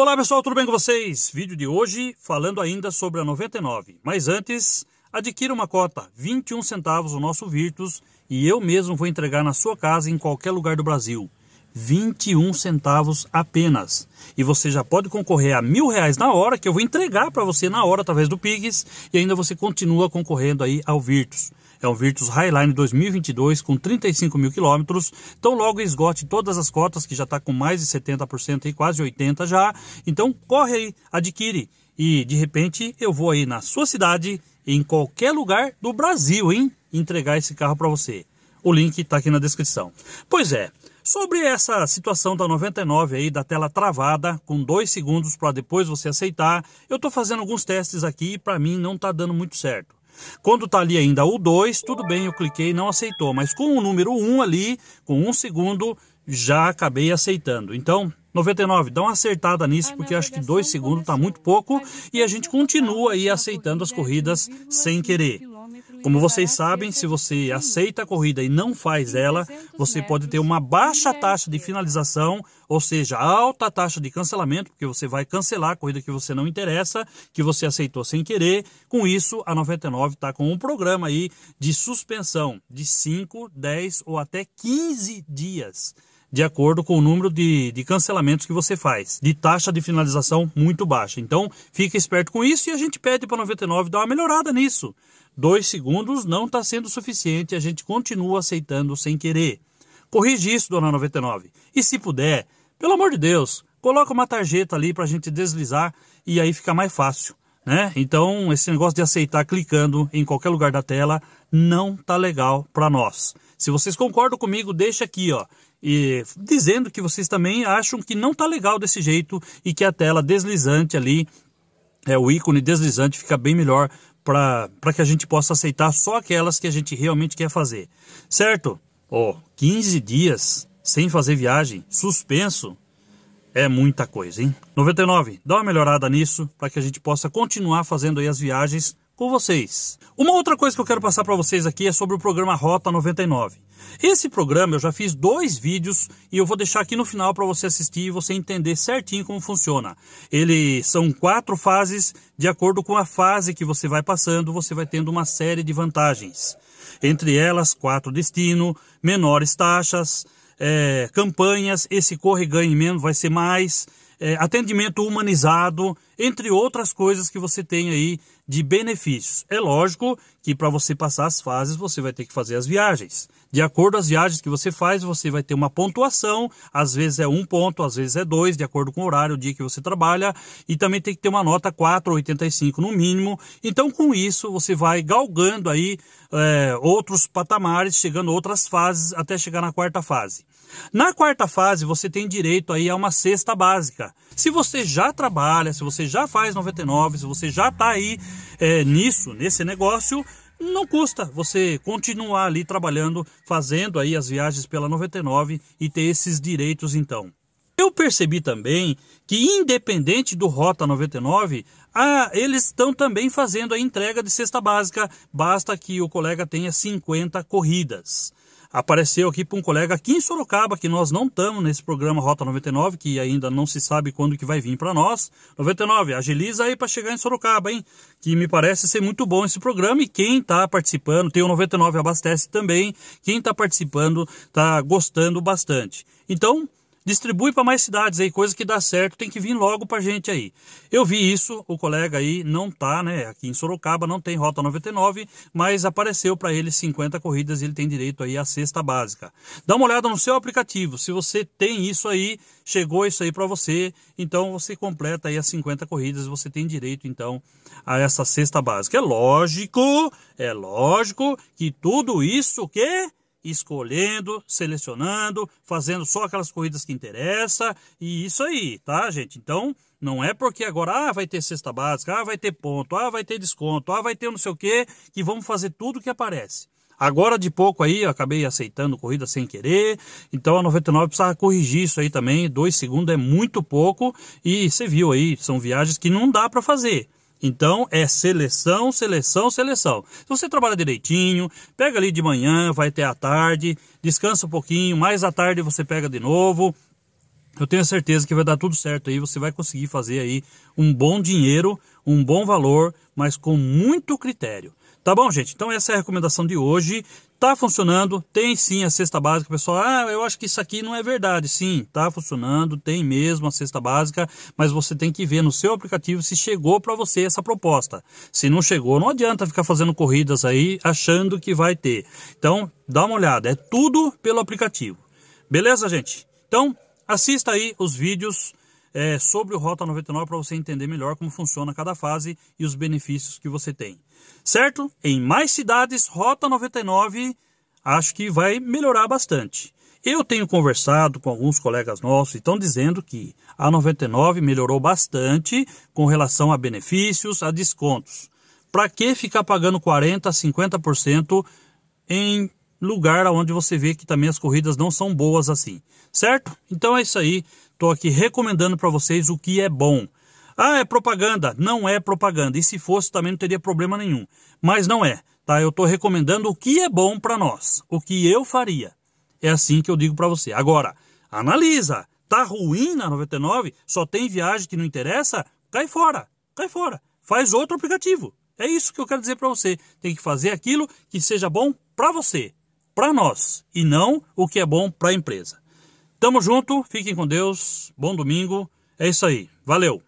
Olá pessoal, tudo bem com vocês? Vídeo de hoje falando ainda sobre a 99. Mas antes, adquira uma cota, 21 centavos o nosso Virtus e eu mesmo vou entregar na sua casa em qualquer lugar do Brasil. 21 centavos apenas. E você já pode concorrer a mil reais na hora, que eu vou entregar para você na hora através do Pigs e ainda você continua concorrendo aí ao Virtus. É um Virtus Highline 2022 com 35 mil quilômetros. Então logo esgote todas as cotas, que já está com mais de 70% e quase 80% já. Então corre aí, adquire. E de repente eu vou aí na sua cidade, em qualquer lugar do Brasil, hein? Entregar esse carro para você. O link está aqui na descrição. Pois é, Sobre essa situação da 99 aí, da tela travada, com dois segundos para depois você aceitar, eu estou fazendo alguns testes aqui e para mim não está dando muito certo. Quando está ali ainda o 2, tudo bem, eu cliquei e não aceitou. Mas com o número 1 um ali, com um segundo, já acabei aceitando. Então, 99, dá uma acertada nisso, porque acho que 2 segundos está muito pouco. E a gente continua aí aceitando as corridas sem querer. Como vocês sabem, se você aceita a corrida e não faz ela, você pode ter uma baixa taxa de finalização, ou seja, alta taxa de cancelamento, porque você vai cancelar a corrida que você não interessa, que você aceitou sem querer. Com isso, a 99 está com um programa aí de suspensão de 5, 10 ou até 15 dias de acordo com o número de, de cancelamentos que você faz, de taxa de finalização muito baixa. Então, fica esperto com isso e a gente pede para 99 dar uma melhorada nisso. Dois segundos não está sendo suficiente, a gente continua aceitando sem querer. Corrige isso, dona 99. E se puder, pelo amor de Deus, coloca uma tarjeta ali para a gente deslizar e aí fica mais fácil. Né? Então, esse negócio de aceitar clicando em qualquer lugar da tela não tá legal para nós. Se vocês concordam comigo, deixa aqui, ó e dizendo que vocês também acham que não tá legal desse jeito e que a tela deslizante ali, é, o ícone deslizante fica bem melhor para que a gente possa aceitar só aquelas que a gente realmente quer fazer. Certo? Ó, oh, 15 dias sem fazer viagem, suspenso, é muita coisa, hein? 99, dá uma melhorada nisso para que a gente possa continuar fazendo aí as viagens com vocês. Uma outra coisa que eu quero passar para vocês aqui é sobre o programa Rota 99. Esse programa eu já fiz dois vídeos e eu vou deixar aqui no final para você assistir e você entender certinho como funciona. Ele são quatro fases, de acordo com a fase que você vai passando, você vai tendo uma série de vantagens. Entre elas, quatro destino, menores taxas, é, campanhas, esse corre ganho menos vai ser mais é, atendimento humanizado, entre outras coisas que você tem aí de benefícios. É lógico que para você passar as fases, você vai ter que fazer as viagens. De acordo com as viagens que você faz, você vai ter uma pontuação, às vezes é um ponto, às vezes é dois, de acordo com o horário, o dia que você trabalha, e também tem que ter uma nota 4,85 no mínimo. Então, com isso, você vai galgando aí é, outros patamares, chegando a outras fases, até chegar na quarta fase. Na quarta fase, você tem direito aí a uma cesta básica. Se você já trabalha, se você já faz 99, se você já está aí é, nisso, nesse negócio, não custa você continuar ali trabalhando, fazendo aí as viagens pela 99 e ter esses direitos então. Eu percebi também que, independente do Rota 99, ah, eles estão também fazendo a entrega de cesta básica, basta que o colega tenha 50 corridas apareceu aqui para um colega aqui em Sorocaba, que nós não estamos nesse programa Rota 99, que ainda não se sabe quando que vai vir para nós. 99, agiliza aí para chegar em Sorocaba, hein? Que me parece ser muito bom esse programa e quem está participando, tem o 99 Abastece também, quem está participando está gostando bastante. Então, distribui para mais cidades aí, coisa que dá certo, tem que vir logo para gente aí. Eu vi isso, o colega aí não tá, né? Aqui em Sorocaba não tem Rota 99, mas apareceu para ele 50 corridas e ele tem direito aí à cesta básica. Dá uma olhada no seu aplicativo, se você tem isso aí, chegou isso aí para você, então você completa aí as 50 corridas, você tem direito então a essa cesta básica. É lógico, é lógico que tudo isso que escolhendo, selecionando, fazendo só aquelas corridas que interessa e isso aí, tá, gente? Então, não é porque agora ah, vai ter cesta básica, ah, vai ter ponto, ah, vai ter desconto, ah, vai ter não sei o quê, que vamos fazer tudo que aparece. Agora de pouco aí, eu acabei aceitando corrida sem querer, então a 99 precisava corrigir isso aí também, dois segundos é muito pouco e você viu aí, são viagens que não dá para fazer. Então é seleção, seleção, seleção. Se você trabalha direitinho, pega ali de manhã, vai até a tarde, descansa um pouquinho, mais à tarde você pega de novo. Eu tenho certeza que vai dar tudo certo aí, você vai conseguir fazer aí um bom dinheiro, um bom valor, mas com muito critério. Tá bom, gente? Então essa é a recomendação de hoje tá funcionando, tem sim a cesta básica, pessoal. Ah, eu acho que isso aqui não é verdade. Sim, tá funcionando, tem mesmo a cesta básica, mas você tem que ver no seu aplicativo se chegou para você essa proposta. Se não chegou, não adianta ficar fazendo corridas aí achando que vai ter. Então, dá uma olhada, é tudo pelo aplicativo. Beleza, gente? Então, assista aí os vídeos é, sobre o Rota 99 para você entender melhor como funciona cada fase e os benefícios que você tem certo? Em mais cidades, Rota 99 acho que vai melhorar bastante. Eu tenho conversado com alguns colegas nossos e estão dizendo que a 99 melhorou bastante com relação a benefícios, a descontos. Para que ficar pagando 40%, 50% em lugar onde você vê que também as corridas não são boas assim, certo? Então é isso aí. Estou aqui recomendando para vocês o que é bom. Ah, é propaganda. Não é propaganda. E se fosse, também não teria problema nenhum. Mas não é. Tá? Eu estou recomendando o que é bom para nós, o que eu faria. É assim que eu digo para você. Agora, analisa. Tá ruim na 99? Só tem viagem que não interessa? Cai fora. Cai fora. Faz outro aplicativo. É isso que eu quero dizer para você. Tem que fazer aquilo que seja bom para você, para nós, e não o que é bom para a empresa. Tamo junto, fiquem com Deus, bom domingo. É isso aí. Valeu.